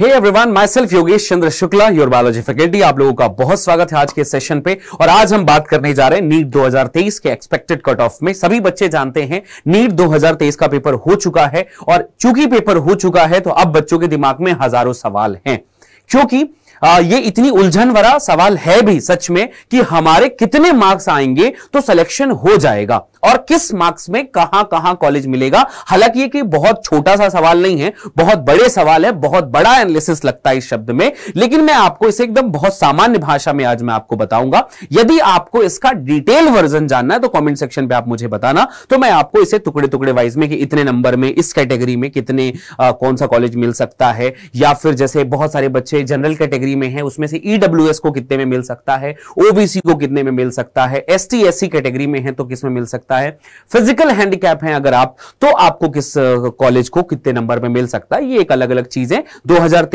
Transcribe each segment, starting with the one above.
hey everyone myself Yogesh Chandra Shukla your biology faculty आप लोगों का बहुत स्वागत है आज के सेशन पे और आज हम बात करने जा रहे हैं नीट 2023 के एक्सपेक्टेड कट ऑफ में सभी बच्चे जानते हैं नीट 2023 का पेपर हो चुका है और चूंकि पेपर हो चुका है तो अब बच्चों के दिमाग में हजारों सवाल हैं क्योंकि आ, ये इतनी उलझन भरा सवाल है भी सच में कि हमारे कितने मार्क्स आएंगे तो सिलेक्शन हो जाएगा और किस मार्क्स में कहां कहां कॉलेज मिलेगा हालांकि ये कि बहुत छोटा सा सवाल नहीं है बहुत बड़े सवाल है बहुत बड़ा एनालिसिस लगता है इस शब्द में लेकिन मैं आपको इसे एकदम बहुत सामान्य भाषा में आज मैं आपको बताऊंगा यदि आपको इसका डिटेल वर्जन जानना है तो कॉमेंट सेक्शन पर आप मुझे बताना तो मैं आपको इसे टुकड़े टुकड़े वाइज में कि इतने नंबर में इस कैटेगरी में कितने आ, कौन सा कॉलेज मिल सकता है या फिर जैसे बहुत सारे बच्चे जनरल कैटेगरी में है उसमें से ईडब्ल्यू को कितने में मिल सकता है ओबीसी को कितने में मिल सकता है एस टी कैटेगरी में है तो किसमें मिल सकता है सकता है फिजिकल हैंडीकैप है अगर आप तो आपको किस कॉलेज को कितने नंबर में मिल सकता है ये एक अलग अलग चीज है 2023 हजार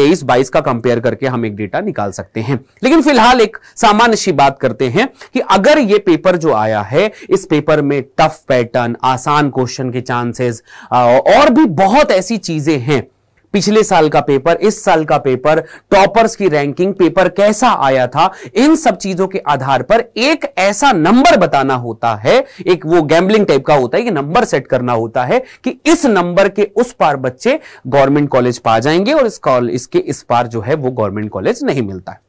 का कंपेयर करके हम एक डेटा निकाल सकते हैं लेकिन फिलहाल एक सामान्य सी बात करते हैं कि अगर ये पेपर जो आया है इस पेपर में टफ पैटर्न आसान क्वेश्चन के चांसेस और भी बहुत ऐसी चीजें हैं पिछले साल का पेपर इस साल का पेपर टॉपर्स की रैंकिंग पेपर कैसा आया था इन सब चीजों के आधार पर एक ऐसा नंबर बताना होता है एक वो गैम्बलिंग टाइप का होता है कि नंबर सेट करना होता है कि इस नंबर के उस पार बच्चे गवर्नमेंट कॉलेज पा जाएंगे और इस इसके इस पार जो है वो गवर्नमेंट कॉलेज नहीं मिलता है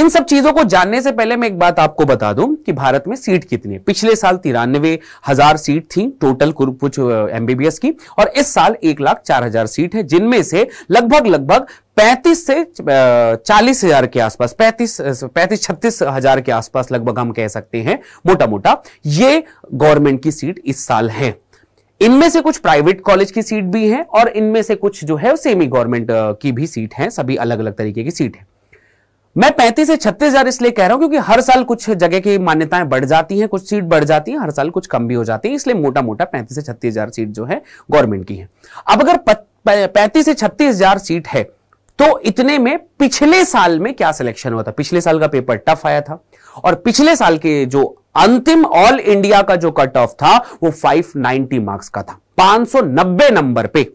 इन सब चीजों को जानने से पहले मैं एक बात आपको बता दूं कि भारत में सीट कितनी है पिछले साल तिरानवे हजार सीट थी टोटल कुछ एमबीबीएस की और इस साल एक लाख चार हजार सीट है जिनमें से लगभग लगभग पैंतीस से चालीस हजार के आसपास पैंतीस पैंतीस छत्तीस हजार के आसपास लगभग हम कह सकते हैं मोटा मोटा ये गवर्नमेंट की सीट इस साल है इनमें से कुछ प्राइवेट कॉलेज की सीट भी है और इनमें से कुछ जो है सेमी गवर्नमेंट की भी सीट है सभी अलग अलग तरीके की सीट है मैं पैंतीस से छत्तीस हजार इसलिए कह रहा हूं क्योंकि हर साल कुछ जगह की मान्यताएं बढ़ जाती हैं कुछ सीट बढ़ जाती हैं हर साल कुछ कम भी हो जाती है इसलिए मोटा मोटा पैंतीस से छत्तीस हजार सीट जो है गवर्नमेंट की है अब अगर पैंतीस से छत्तीस हजार सीट है तो इतने में पिछले साल में क्या सिलेक्शन हुआ था पिछले साल का पेपर टफ आया था और पिछले साल के जो अंतिम ऑल इंडिया का जो कट ऑफ था वो 590 मार्क्स का था 590 नंबर पे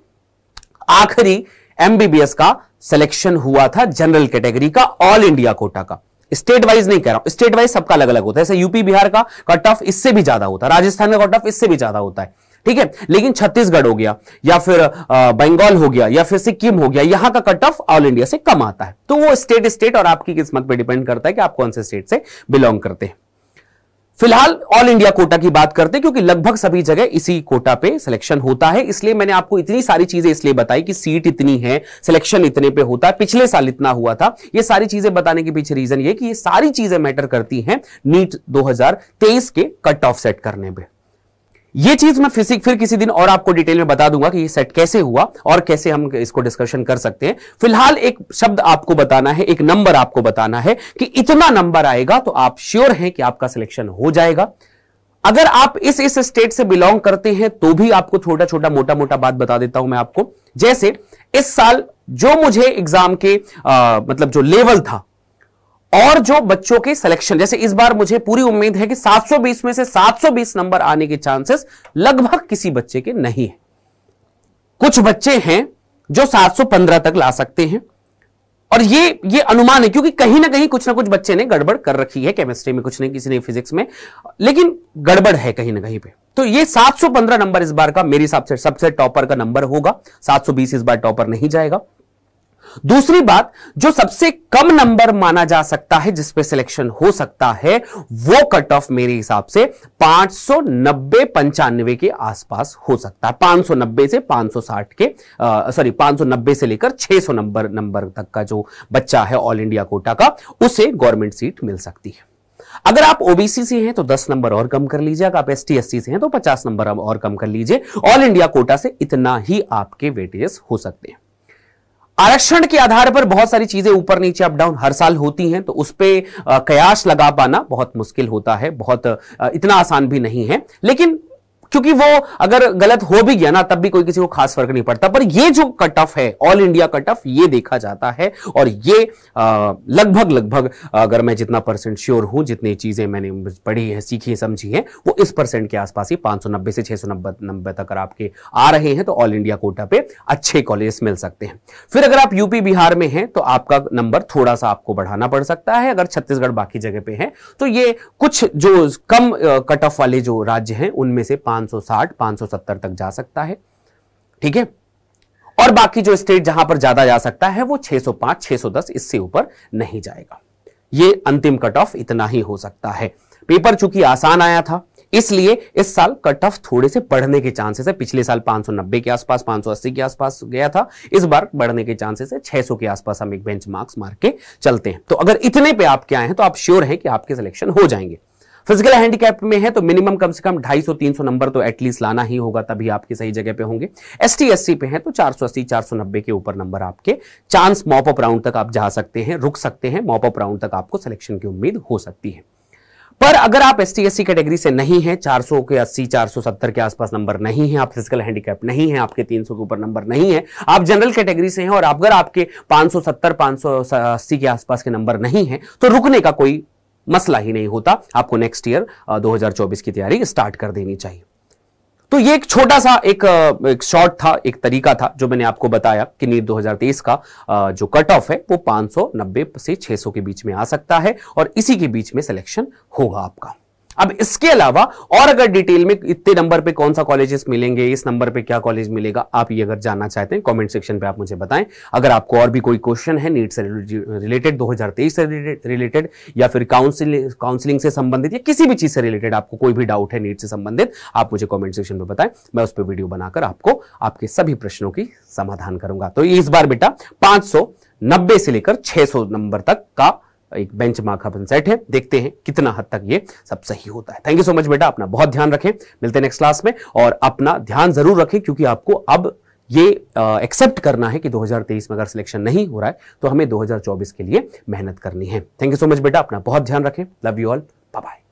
आखिरी एमबीबीएस का सिलेक्शन हुआ था जनरल कैटेगरी का ऑल इंडिया कोटा का स्टेट वाइज नहीं कह रहा हूं स्टेट वाइज सबका अलग अलग होता है जैसे यूपी बिहार का कट ऑफ इससे भी ज्यादा होता है राजस्थान का कट ऑफ इससे भी ज्यादा होता है ठीक है लेकिन छत्तीसगढ़ हो गया या फिर बंगाल हो गया या फिर सिक्किम हो गया यहां का कट ऑफ ऑल इंडिया से कम आता है तो वो स्टेट स्टेट और आपकी किस्मत पर डिपेंड करता है कि आप कौन से स्टेट से बिलोंग करते हैं फिलहाल ऑल इंडिया कोटा की बात करते हैं क्योंकि लगभग सभी जगह इसी कोटा पे सिलेक्शन होता है इसलिए मैंने आपको इतनी सारी चीजें इसलिए बताई कि सीट इतनी है सिलेक्शन इतने पे होता है पिछले साल इतना हुआ था ये सारी चीजें बताने के पीछे रीजन ये कि ये सारी चीजें मैटर करती हैं नीट 2023 के कट ऑफ सेट करने में ये चीज मैं फिजिक फिर किसी दिन और आपको डिटेल में बता दूंगा कि ये सेट कैसे हुआ और कैसे हम इसको डिस्कशन कर सकते हैं फिलहाल एक शब्द आपको बताना है एक नंबर आपको बताना है कि इतना नंबर आएगा तो आप श्योर हैं कि आपका सिलेक्शन हो जाएगा अगर आप इस इस स्टेट से बिलोंग करते हैं तो भी आपको छोटा छोटा मोटा मोटा बात बता देता हूं मैं आपको जैसे इस साल जो मुझे एग्जाम के आ, मतलब जो लेवल था और जो बच्चों के सिलेक्शन जैसे इस बार मुझे पूरी उम्मीद है कि 720 में से 720 नंबर आने के चांसेस लगभग किसी बच्चे के नहीं है कुछ बच्चे हैं जो 715 तक ला सकते हैं और ये ये अनुमान है क्योंकि कहीं ना कहीं कुछ ना कुछ बच्चे ने गड़बड़ कर रखी है केमिस्ट्री में कुछ नहीं किसी ने फिजिक्स में लेकिन गड़बड़ है कहीं ना कहीं पे तो ये 715 नंबर इस बार का मेरे हिसाब से सबसे टॉपर का नंबर होगा 720 इस बार टॉपर नहीं जाएगा दूसरी बात जो सबसे कम नंबर माना जा सकता है जिसपे सिलेक्शन हो सकता है वो कट ऑफ मेरे हिसाब से पांच सौ नब्बे पंचानवे के आसपास हो सकता है पांच सौ नब्बे से पांच सौ साठ के सॉरी पांच सौ नब्बे से लेकर छह सौ नंबर नंबर तक का जो बच्चा है ऑल इंडिया कोटा का उसे गवर्नमेंट सीट मिल सकती है अगर आप ओबीसी से हैं तो 10 नंबर और कम कर लीजिए अगर आप एस टी से हैं तो 50 नंबर और कम कर लीजिए ऑल इंडिया कोटा से इतना ही आपके वेटेजेस हो सकते हैं आरक्षण के आधार पर बहुत सारी चीजें ऊपर नीचे अप डाउन हर साल होती हैं तो उस पर कयास लगा पाना बहुत मुश्किल होता है बहुत इतना आसान भी नहीं है लेकिन क्योंकि वो अगर गलत हो भी गया ना तब भी कोई किसी को खास फर्क नहीं पड़ता पर ये जो कट ऑफ है ऑल इंडिया कट ऑफ ये देखा जाता है और ये लगभग लगभग अगर मैं जितना परसेंट श्योर हूं जितनी चीजें मैंने पढ़ी है सीखी है समझी है वो इस परसेंट के आसपास ही पांच से छह नब्बे तक आपके आ रहे हैं तो ऑल इंडिया कोटा पे अच्छे कॉलेज मिल सकते हैं फिर अगर आप यूपी बिहार में हैं तो आपका नंबर थोड़ा सा आपको बढ़ाना पड़ सकता है अगर छत्तीसगढ़ बाकी जगह पे है तो ये कुछ जो कम कट ऑफ वाले जो राज्य हैं उनमें से पांच 560 570 तक जा सकता है ठीक है और बाकी जो स्टेट जहां पर ज्यादा जा सकता है वो 605 610 इससे ऊपर नहीं जाएगा ये अंतिम कट ऑफ इतना ही हो सकता है पेपर चूंकि आसान आया था इसलिए इस साल कट ऑफ थोड़े से बढ़ने के चांसेस है पिछले साल 590 के आसपास 580 के आसपास गया था इस बार बढ़ने के चांसेस है 600 के आसपास हम एक बेंच मार्क्स मार के चलते हैं तो अगर इतने पे आप क्या हैं तो आप श्योर हैं कि आपके सिलेक्शन हो जाएंगे फिजिकल हैंडीकैप में है तो मिनिमम कम से कम 250 300 नंबर तो एटलीस्ट लाना ही होगा तभी आपके सही जगह पे होंगे एस टी पे है तो 480 490 के ऊपर नंबर आपके चांस मॉप मॉपअप राउंड तक आप जा सकते हैं रुक सकते हैं मॉप मॉपअप राउंड तक आपको सिलेक्शन की उम्मीद हो सकती है पर अगर आप एस टी कैटेगरी से नहीं है 400 के 80 470 के आसपास नंबर नहीं है आप फिजिकल हैंडीकैप नहीं है आपके 300 के ऊपर नंबर नहीं है आप जनरल कैटेगरी से हैं और अगर आपके 570 580 के आसपास के नंबर नहीं है तो रुकने का कोई मसला ही नहीं होता आपको नेक्स्ट ईयर 2024 की तैयारी स्टार्ट कर देनी चाहिए तो ये एक छोटा सा एक, एक शॉर्ट था एक तरीका था जो मैंने आपको बताया कि नीट 2023 का जो कट ऑफ है वो 590 से 600 के बीच में आ सकता है और इसी के बीच में सिलेक्शन होगा आपका अब इसके अलावा और अगर डिटेल में इतने नंबर पे कौन सा कॉलेजेस मिलेंगे इस नंबर पे क्या कॉलेज मिलेगा आप ये अगर जानना चाहते हैं कमेंट सेक्शन पे आप मुझे बताएं अगर आपको और भी कोई क्वेश्चन है नीट से रिलेटेड 2023 से रिलेटेड या फिर काउंसिलिंग काउंसिलिंग से संबंधित या किसी भी चीज से रिलेटेड आपको कोई भी डाउट है नीट से संबंधित आप मुझे कॉमेंट सेक्शन में बताएं मैं उस पर वीडियो बनाकर आपको आपके सभी प्रश्नों की समाधान करूंगा तो इस बार बेटा पांच से लेकर छह नंबर तक का एक बेंच अपन सेट है देखते हैं कितना हद तक ये सब सही होता है थैंक यू सो मच बेटा अपना बहुत ध्यान रखें मिलते हैं नेक्स्ट क्लास में और अपना ध्यान जरूर रखें क्योंकि आपको अब ये एक्सेप्ट करना है कि 2023 में अगर सिलेक्शन नहीं हो रहा है तो हमें 2024 के लिए मेहनत करनी है थैंक यू सो मच बेटा अपना बहुत ध्यान रखें love you all bye bye